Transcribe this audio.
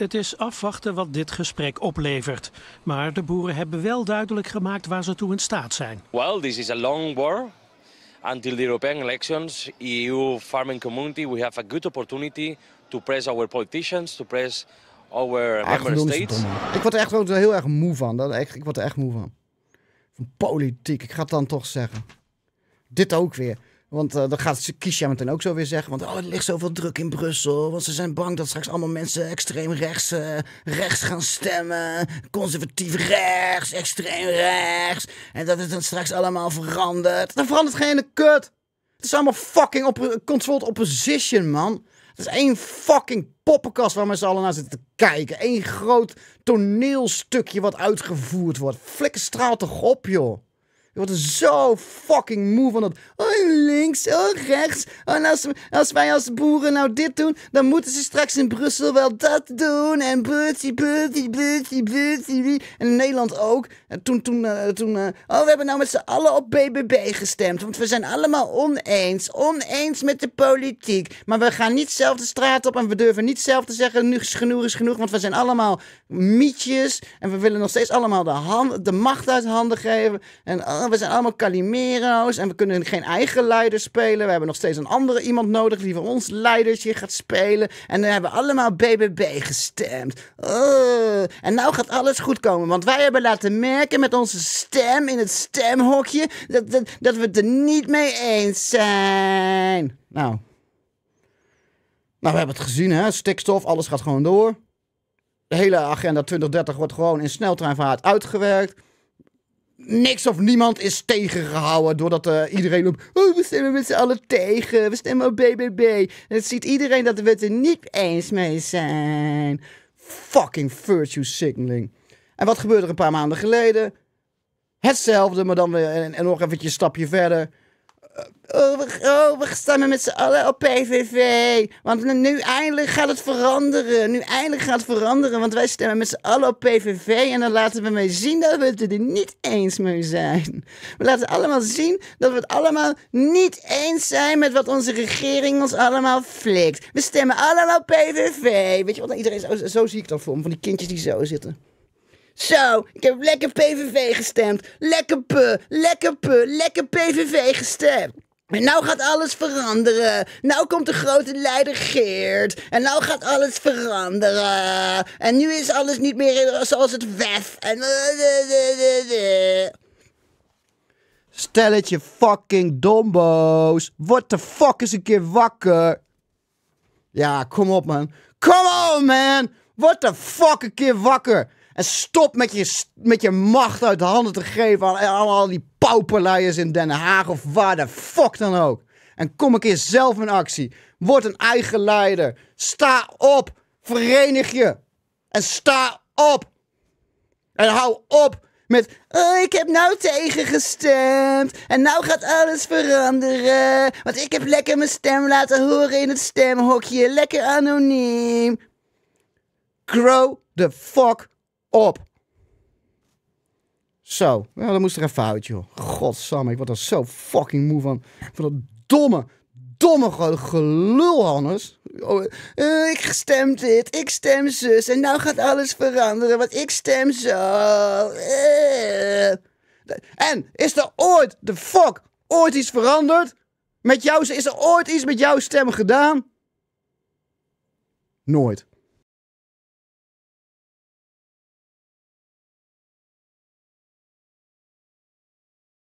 Het is afwachten wat dit gesprek oplevert. Maar de boeren hebben wel duidelijk gemaakt waar ze toe in staat zijn. Well, this is a long war. Until the European elections, EU farming community, we have a good opportunity to press our politicians, to press our member states. Ik word er echt wel heel erg moe van. Ik word er echt moe van. Van politiek, ik ga het dan toch zeggen. Dit ook weer. Want uh, eh, dan gaat Kiesja meteen ook zo weer zeggen. Want oh, er ligt zoveel druk in Brussel. Want ze zijn bang dat straks allemaal mensen extreem rechts, eh, rechts gaan stemmen. Conservatief rechts, extreem rechts. En dat het dan straks allemaal verandert. Dan verandert geen kut. Het is allemaal fucking op controlled opposition, man. Het is één fucking poppenkast waar mensen allemaal naar zitten te kijken. Eén groot toneelstukje wat uitgevoerd wordt. Flikker straal toch op, joh wordt zo fucking moe van dat. Oh, links, oh, rechts. en als, als wij als boeren nou dit doen, dan moeten ze straks in Brussel wel dat doen. En Bussy butsie, Bussy. butsie. En in Nederland ook. En toen, toen, eh, toen. Eh, oh, we hebben nou met z'n allen op BBB gestemd. Want we zijn allemaal oneens. Oneens met de politiek. Maar we gaan niet zelf de straat op en we durven niet zelf te zeggen: nu is genoeg, is genoeg. Want we zijn allemaal mietjes. En we willen nog steeds allemaal de, hand, de macht uit handen geven. En. Oh, we zijn allemaal Calimero's en we kunnen geen eigen leider spelen. We hebben nog steeds een andere iemand nodig die voor ons leidersje gaat spelen. En dan hebben we allemaal BBB gestemd. En nou gaat alles goed komen, want wij hebben laten merken met onze stem in het stemhokje dat, dat, dat we het er niet mee eens zijn. Nou. Nou, we hebben het gezien, hè? Stikstof, alles gaat gewoon door. De hele agenda 2030 wordt gewoon in sneltreinvaart uitgewerkt niks of niemand is tegengehouden. Doordat eh, iedereen op. Oh, we stemmen met z'n allen tegen. We stemmen op BBB. En het ziet iedereen dat we het er niet eens mee zijn. Fucking virtue signaling. En wat gebeurde er een paar maanden geleden? Hetzelfde, maar dan weer en, nog eventjes een stapje verder. Oh, we, oh, we stemmen met z'n allen op PVV. Want nu eindelijk gaat het veranderen. Nu eindelijk gaat het veranderen. Want wij stemmen met z'n allen op PVV. En dan laten we mee zien dat we het er niet eens mee zijn. We laten allemaal zien dat we het allemaal niet eens zijn met wat onze regering ons allemaal flikt. We stemmen allemaal op PVV. Weet je wat? Nou, iedereen, zo, zie ik dat voor Van die kindjes die zo zitten. Zo, ik heb lekker PVV gestemd. Lekker pu, lekker pu, lekker PVV gestemd. En nou gaat alles veranderen. Nou komt de grote leider Geert. En nou gaat alles veranderen. En nu is alles niet meer zoals het wef. En... Eh, Stelletje fucking domboos, What the fuck is een keer wakker? Ja, kom op man. Come on man. What the fuck een keer wakker. En stop met je, met je macht uit de handen te geven aan, al die pauperleiers in Den Haag of waar de fuck dan ook. En kom een keer zelf in actie. Word een eigen leider. Sta op. Verenig je. En sta op. En hou op met. Oh, ik heb nou tegengestemd. En nou gaat alles veranderen. Want ik heb lekker mijn stem laten horen in het stemhokje. Lekker anoniem. Grow the fuck op. Zo, nou, dan moest er een foutje. joh. Godsamme, ik word er zo fucking moe van. Van dat domme, domme gelul, Hannes. Oh, eh, ik stem dit, ik stem zus. En nou gaat alles veranderen, want ik stem zo. Eh. En is er ooit, de fuck, ooit iets veranderd? Met jou, is er ooit iets met jouw stem gedaan? Nooit.